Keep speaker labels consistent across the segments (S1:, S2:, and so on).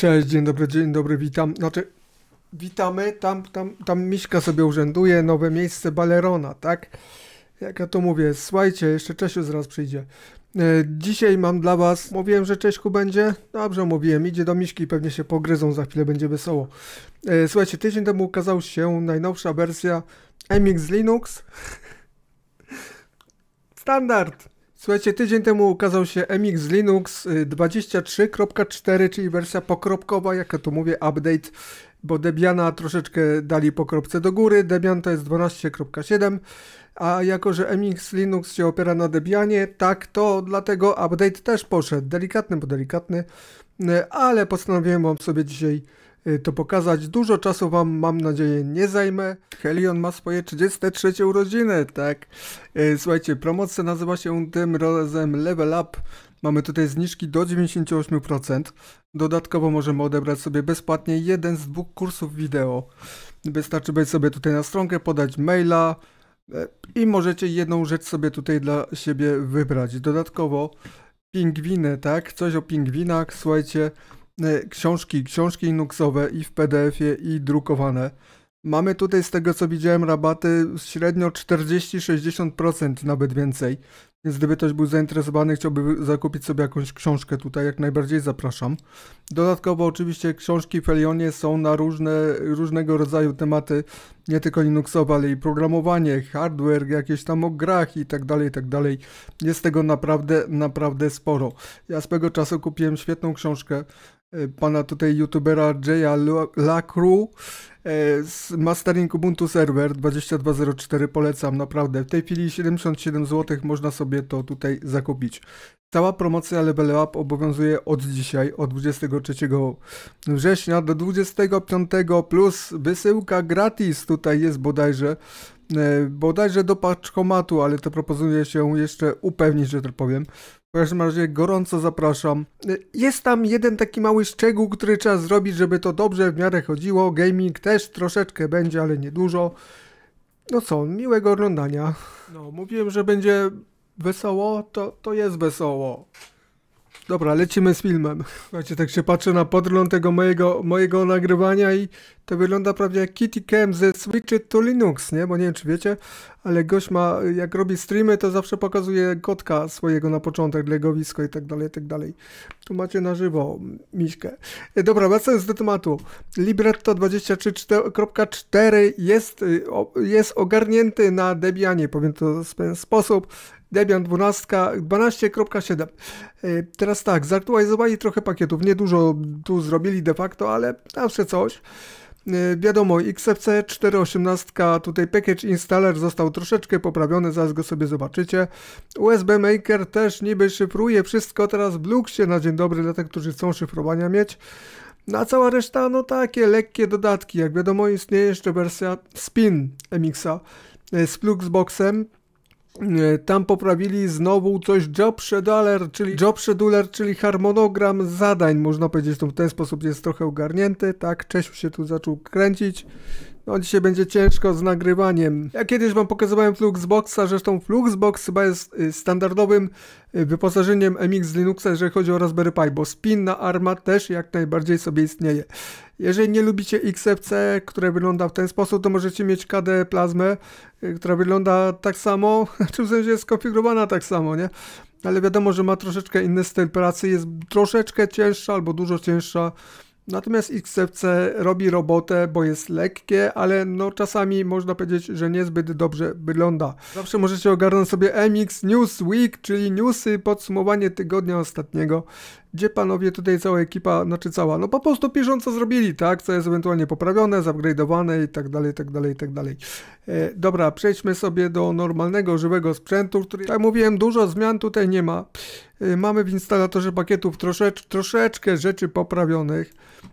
S1: Cześć, dzień dobry, dzień dobry, witam. Znaczy, witamy, tam, tam, tam Miśka sobie urzęduje, nowe miejsce Balerona, tak? Jak ja to mówię, słuchajcie, jeszcze Czesiu zaraz przyjdzie. E, dzisiaj mam dla was, mówiłem, że Cześku będzie? Dobrze mówiłem, idzie do Miśki, pewnie się pogryzą, za chwilę będzie wesoło. E, słuchajcie, tydzień temu ukazał się najnowsza wersja MX Linux. Standard, Słuchajcie, tydzień temu ukazał się MX Linux 23.4, y, czyli wersja pokropkowa, jak ja to mówię, update, bo Debiana troszeczkę dali pokropce do góry, Debian to jest 12.7, a jako, że MX Linux się opiera na Debianie, tak to dlatego update też poszedł, delikatny, bo delikatny, y, ale postanowiłem wam sobie dzisiaj Y, to pokazać. Dużo czasu Wam, mam nadzieję, nie zajmę. Helion ma swoje 33 urodziny, tak? Y, słuchajcie, promocja nazywa się tym razem Level Up. Mamy tutaj zniżki do 98%. Dodatkowo możemy odebrać sobie bezpłatnie jeden z dwóch kursów wideo. Wystarczy być sobie tutaj na stronkę, podać maila y, i możecie jedną rzecz sobie tutaj dla siebie wybrać. Dodatkowo pingwiny, tak? Coś o pingwinach, słuchajcie. Y, książki, książki Linuxowe i w PDF-ie i drukowane. Mamy tutaj z tego co widziałem rabaty średnio 40-60% nawet więcej. Więc gdyby ktoś był zainteresowany, chciałby zakupić sobie jakąś książkę tutaj, jak najbardziej zapraszam. Dodatkowo oczywiście książki w Elionie są na różne, różnego rodzaju tematy, nie tylko Linuxowe, ale i programowanie, hardware, jakieś tam o grach i tak dalej, i tak dalej. Jest tego naprawdę, naprawdę sporo. Ja swego czasu kupiłem świetną książkę, Y, pana tutaj youtubera Jaya Lacru y, z Mastering Ubuntu Server 2204 polecam naprawdę. W tej chwili 77 zł można sobie to tutaj zakupić. Cała promocja Level Up obowiązuje od dzisiaj, od 23 września do 25 plus wysyłka gratis tutaj jest bodajże y, bodajże do paczkomatu, ale to proponuje się jeszcze upewnić, że to tak powiem. W każdym razie gorąco zapraszam. Jest tam jeden taki mały szczegół, który trzeba zrobić, żeby to dobrze w miarę chodziło. Gaming też troszeczkę będzie, ale niedużo. No co, miłego oglądania. No, mówiłem, że będzie wesoło, to, to jest wesoło. Dobra, lecimy z filmem. Słuchajcie, tak się patrzę na podgląd tego mojego, mojego nagrywania i to wygląda prawie jak Kitty Cam ze Switchy to Linux, nie? Bo nie wiem, czy wiecie, ale gość ma, jak robi streamy, to zawsze pokazuje kotka swojego na początek, legowisko i tak dalej, i tak dalej. Tu macie na żywo miśkę. E, dobra, wracając do tematu. Libretto 23.4 jest, y, jest ogarnięty na Debianie, powiem to w ten sposób. Debian 12, 12.7. Y, teraz tak, zaktualizowali trochę pakietów, niedużo tu zrobili de facto, ale zawsze coś. Y, wiadomo, XFC 4.18, tutaj package installer został troszeczkę poprawiony, zaraz go sobie zobaczycie. USB Maker też niby szyfruje wszystko, teraz w Bluxie na dzień dobry dla tych, którzy chcą szyfrowania mieć. No a cała reszta, no takie lekkie dodatki. Jak wiadomo, istnieje jeszcze wersja Spin MX-a y, z Fluxboxem, E, tam poprawili znowu coś job scheduler, czyli job scheduler, czyli harmonogram zadań, można powiedzieć, to w ten sposób jest trochę ogarnięty, tak? Czesiu się tu zaczął kręcić. No dzisiaj będzie ciężko z nagrywaniem. Ja kiedyś wam pokazywałem Fluxboxa, zresztą Fluxbox chyba jest y, standardowym y, wyposażeniem MX Linuxa, jeżeli chodzi o Raspberry Pi, bo spin na ARMA też jak najbardziej sobie istnieje. Jeżeli nie lubicie XFC, które wygląda w ten sposób, to możecie mieć KD plazmę, y, która wygląda tak samo, znaczy w sensie jest skonfigurowana tak samo, nie? Ale wiadomo, że ma troszeczkę inny styl pracy, jest troszeczkę cięższa albo dużo cięższa. Natomiast XFC robi robotę, bo jest lekkie, ale no czasami można powiedzieć, że niezbyt dobrze wygląda. Zawsze możecie ogarnąć sobie MX News Week, czyli newsy, podsumowanie tygodnia ostatniego gdzie panowie tutaj cała ekipa, znaczy cała, no po prostu co zrobili, tak, co jest ewentualnie poprawione, zupgrade'owane i tak dalej, tak dalej, tak dalej. E, dobra, przejdźmy sobie do normalnego, żywego sprzętu, który, tak mówiłem, dużo zmian tutaj nie ma. E, mamy w instalatorze pakietów troszecz, troszeczkę rzeczy poprawionych.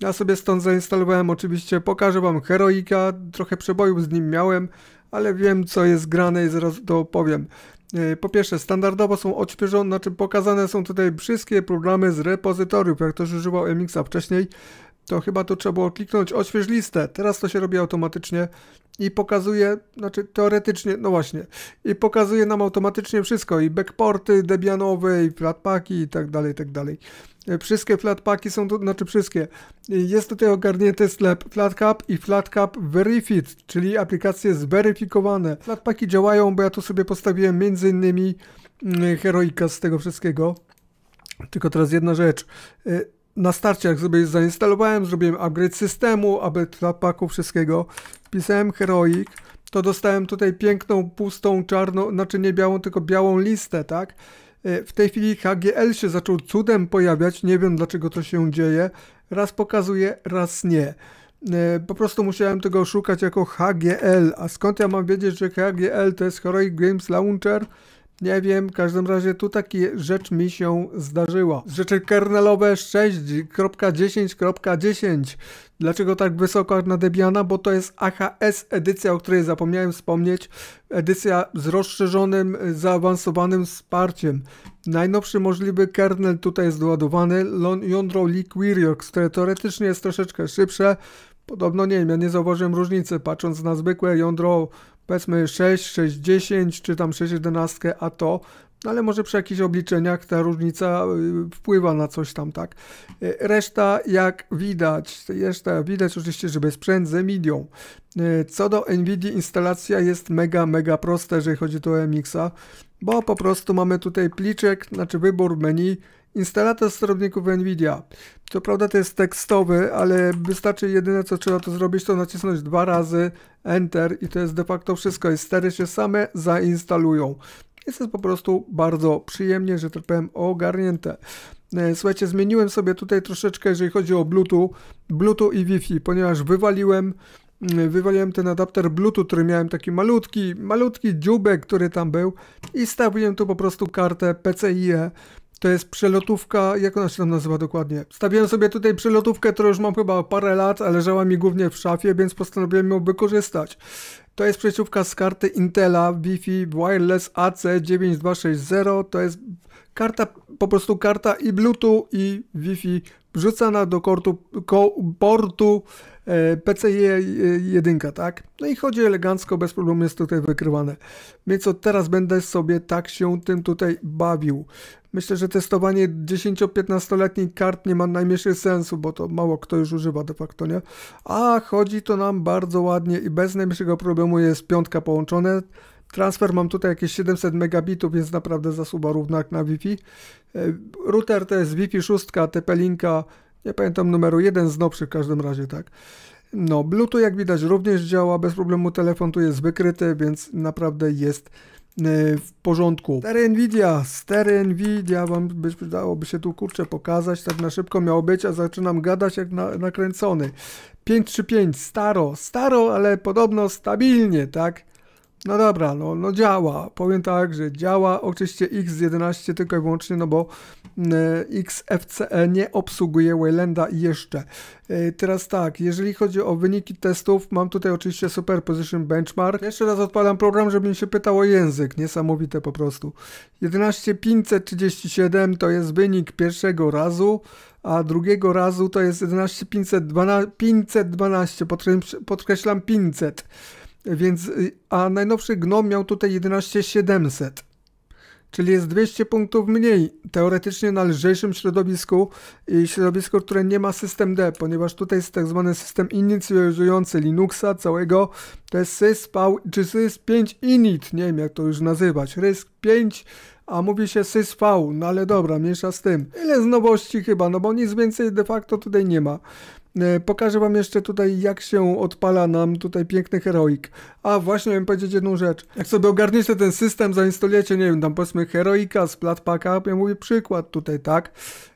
S1: Ja sobie stąd zainstalowałem, oczywiście pokażę wam Heroika, trochę przebojów z nim miałem, ale wiem co jest grane i zaraz to opowiem. E, po pierwsze, standardowo są odświeżone, znaczy pokazane są tutaj wszystkie programy z repozytoriów. Jak ktoś używał MX-a wcześniej, to chyba to trzeba było kliknąć odśwież listę. Teraz to się robi automatycznie i pokazuje, znaczy teoretycznie, no właśnie, i pokazuje nam automatycznie wszystko, i backporty debianowe, i flatpaki, i tak dalej, i tak dalej. E, wszystkie flatpaki są tu, znaczy wszystkie. E, jest tutaj ogarnięty sklep FlatCap i FlatCap verified, czyli aplikacje zweryfikowane. Flatpaki działają, bo ja tu sobie postawiłem m.in. Mm, heroika z tego wszystkiego. Tylko teraz jedna rzecz e, na starcie, jak sobie zainstalowałem, zrobiłem upgrade systemu, aby flatpaku wszystkiego, wpisałem Heroic, to dostałem tutaj piękną, pustą, czarną, znaczy nie białą, tylko białą listę, tak? E, w tej chwili HGL się zaczął cudem pojawiać, nie wiem dlaczego to się dzieje. Raz pokazuje, raz nie. E, po prostu musiałem tego szukać jako HGL. A skąd ja mam wiedzieć, że HGL to jest Heroic Games Launcher? Nie wiem, w każdym razie tu taka rzecz mi się zdarzyła. Rzeczy kernelowe 6.10.10. Dlaczego tak wysoko na Debiana? Bo to jest AHS edycja, o której zapomniałem wspomnieć. Edycja z rozszerzonym, zaawansowanym wsparciem. Najnowszy możliwy kernel tutaj jest doładowany. Jądro Liquiriox, które teoretycznie jest troszeczkę szybsze. Podobno nie wiem, ja nie zauważyłem różnicy, patrząc na zwykłe jądro powiedzmy 6, 6, 10 czy tam 6, 11, a to ale może przy jakichś obliczeniach ta różnica y, wpływa na coś tam, tak? Y, reszta, jak widać, reszta widać oczywiście, że bez sprzęt z Nvidią. Y, co do Nvidia, instalacja jest mega, mega prosta, jeżeli chodzi o MX-a, bo po prostu mamy tutaj pliczek, znaczy wybór menu, instalator sterowników Nvidia. Co prawda to jest tekstowy, ale wystarczy jedyne co trzeba to zrobić to nacisnąć dwa razy Enter i to jest de facto wszystko. Stery się same zainstalują. Jest to po prostu bardzo przyjemnie, że tak powiem, ogarnięte. E, słuchajcie, zmieniłem sobie tutaj troszeczkę, jeżeli chodzi o Bluetooth, Bluetooth i Wi-Fi, ponieważ wywaliłem, mm, wywaliłem ten adapter Bluetooth, który miałem taki malutki, malutki dziubek, który tam był i stawiłem tu po prostu kartę PCIe. To jest przelotówka, jak ona się tam nazywa dokładnie? Stawiłem sobie tutaj przelotówkę, którą już mam chyba parę lat, ale leżała mi głównie w szafie, więc postanowiłem ją wykorzystać. To jest przejściówka z karty Intela Wi-Fi Wireless AC9260. To jest karta, po prostu karta i Bluetooth i Wi-Fi wrzucana do kortu, ko, portu e, PCIe 1, tak? No i chodzi elegancko, bez problemu jest tutaj wykrywane. Więc co, teraz będę sobie tak się tym tutaj bawił. Myślę, że testowanie 10-15-letnich kart nie ma najmniejszego sensu, bo to mało kto już używa de facto, nie? A chodzi to nam bardzo ładnie i bez najmniejszego problemu jest piątka połączone. Transfer mam tutaj jakieś 700 megabitów, więc naprawdę zasuba równa jak na Wi-Fi. E, router to jest Wi-Fi 6, TP-Linka, nie pamiętam numeru, jeden z nowszych w każdym razie, tak. No, Bluetooth jak widać również działa bez problemu, telefon tu jest wykryty, więc naprawdę jest Y, w porządku. Stery Nvidia, stery Nvidia, wam by, dałoby się tu kurczę pokazać, tak na szybko miało być, a zaczynam gadać jak na, nakręcony. 535, staro, staro, ale podobno stabilnie, tak? No dobra, no, no działa. Powiem tak, że działa. Oczywiście X11 tylko i wyłącznie, no bo y, XFCE nie obsługuje Waylanda jeszcze. Y, teraz tak, jeżeli chodzi o wyniki testów, mam tutaj oczywiście Superposition Benchmark. Jeszcze raz odpalam program, żeby mi się o język. Niesamowite po prostu. 11537 to jest wynik pierwszego razu, a drugiego razu to jest 11512, 512, podkreślam 500. Więc, y, a najnowszy GNOME miał tutaj 11700 czyli jest 200 punktów mniej teoretycznie na lżejszym środowisku i środowisku, które nie ma system D, ponieważ tutaj jest tak zwany system inicjujący Linuxa całego, to jest SysPał, czy Sys5 init, nie wiem jak to już nazywać, RISC-5, a mówi się SysV, no ale dobra, mniejsza z tym. Ile z nowości chyba, no bo nic więcej de facto tutaj nie ma. E, pokażę wam jeszcze tutaj, jak się odpala nam tutaj piękny Heroic. A właśnie miałem powiedzieć jedną rzecz. Jak sobie ogarniecie ten system, zainstalujecie, nie wiem, tam powiedzmy Heroika z Platpaka, ja mówię przykład tutaj, tak?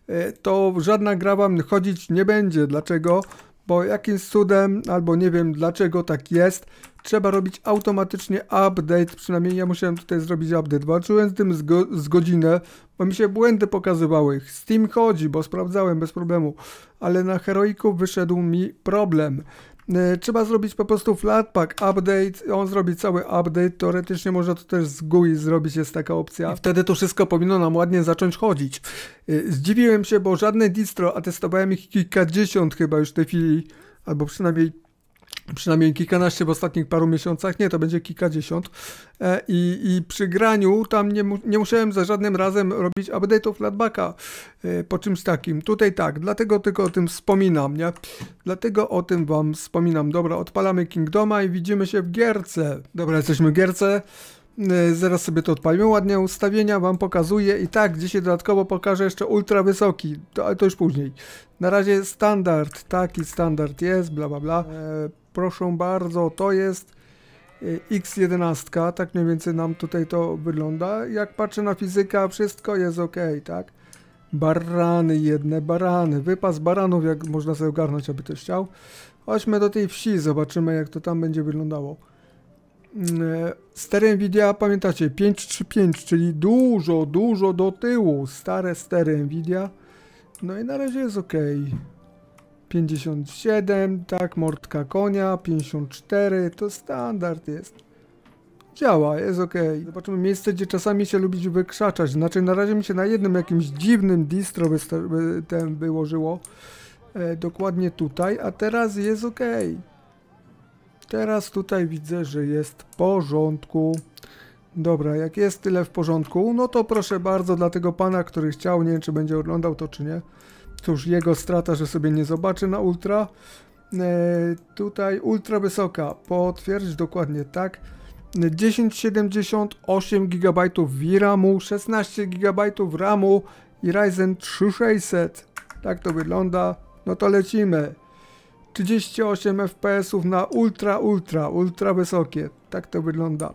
S1: E, to żadna gra wam chodzić nie będzie. Dlaczego? Bo jakimś cudem, albo nie wiem dlaczego tak jest, trzeba robić automatycznie update, przynajmniej ja musiałem tutaj zrobić update, walczyłem z tym z, go, z godzinę, bo mi się błędy pokazywały, Steam chodzi, bo sprawdzałem bez problemu, ale na Heroiku wyszedł mi problem. E, trzeba zrobić po prostu Flatpak update, on zrobi cały update, teoretycznie można to też z GUI zrobić, jest taka opcja. I wtedy to wszystko powinno nam ładnie zacząć chodzić. E, zdziwiłem się, bo żadne distro, a testowałem ich kilkadziesiąt chyba już w tej chwili, albo przynajmniej przynajmniej kilkanaście w ostatnich paru miesiącach, nie, to będzie kilkadziesiąt e, i, i przy graniu tam nie, nie musiałem za żadnym razem robić update'u flatbacka e, po czymś takim, tutaj tak, dlatego tylko o tym wspominam, nie, dlatego o tym wam wspominam, dobra, odpalamy Kingdoma i widzimy się w gierce, dobra, jesteśmy w gierce, e, Zaraz sobie to odpalimy. Ładnie ustawienia Wam pokazuję i tak, się dodatkowo pokażę jeszcze ultra wysoki, to, ale to już później. Na razie standard, taki standard jest, bla bla bla proszę bardzo, to jest y, X11, tak mniej więcej nam tutaj to wygląda. Jak patrzę na fizykę, wszystko jest ok, tak? Barany jedne, barany, wypas baranów, jak można sobie ogarnąć, aby to chciał. Chodźmy do tej wsi, zobaczymy jak to tam będzie wyglądało. Mm, e, stery Nvidia, pamiętacie, 535, czyli dużo, dużo do tyłu. Stare stery Nvidia. No i na razie jest ok. 57, tak, mordka konia, 54, to standard jest. Działa, jest ok. Zobaczymy miejsce, gdzie czasami się lubić wykrzaczać. Znaczy na razie mi się na jednym jakimś dziwnym distro by, by ten wyłożyło. E, dokładnie tutaj, a teraz jest ok. Teraz tutaj widzę, że jest w porządku. Dobra, jak jest tyle w porządku, no to proszę bardzo dla tego pana, który chciał, nie wiem czy będzie oglądał to czy nie. Cóż, jego strata, że sobie nie zobaczy na ultra. E, tutaj ultra wysoka, potwierdź dokładnie tak. 1078 GB VRAMu, 16 GB RAMu i Ryzen 3600. Tak to wygląda. No to lecimy. 38 FPS na ultra, ultra, ultra wysokie. Tak to wygląda.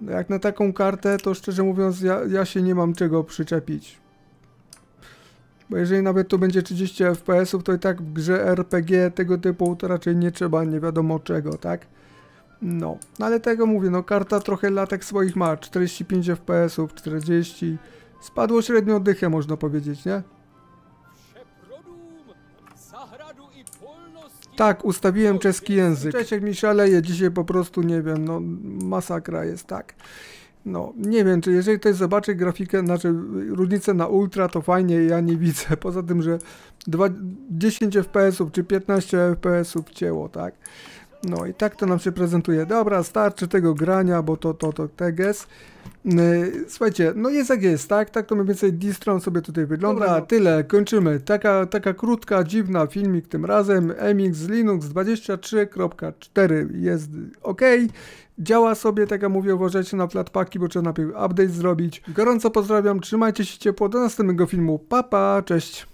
S1: No jak na taką kartę, to szczerze mówiąc, ja, ja się nie mam czego przyczepić bo jeżeli nawet tu będzie 30 fps to i tak w grze RPG tego typu to raczej nie trzeba nie wiadomo czego, tak? No, no ale tego mówię, no karta trochę latek swoich ma, 45 fps-ów, 40, spadło średnio dychę można powiedzieć, nie? Tak, ustawiłem czeski język. Cześć, jak mi szaleje, dzisiaj po prostu nie wiem, no masakra jest, tak. No, nie wiem, czy jeżeli ktoś zobaczy grafikę, znaczy różnicę na ultra, to fajnie, ja nie widzę. Poza tym, że 10 fps czy 15 fps cięło, tak? No i tak to nam się prezentuje. Dobra, starczy tego grania, bo to, to, to, tak jest. Yy, słuchajcie, no jest jak jest, tak? Tak to mniej więcej distron sobie tutaj wygląda. Dobra, no. Tyle, kończymy. Taka, taka krótka, dziwna filmik tym razem. MX Linux 23.4 jest ok. Działa sobie, tak jak mówię, uważajcie na flatpaki, bo trzeba najpierw update zrobić. Gorąco pozdrawiam, trzymajcie się ciepło, do następnego filmu. Papa, pa, cześć!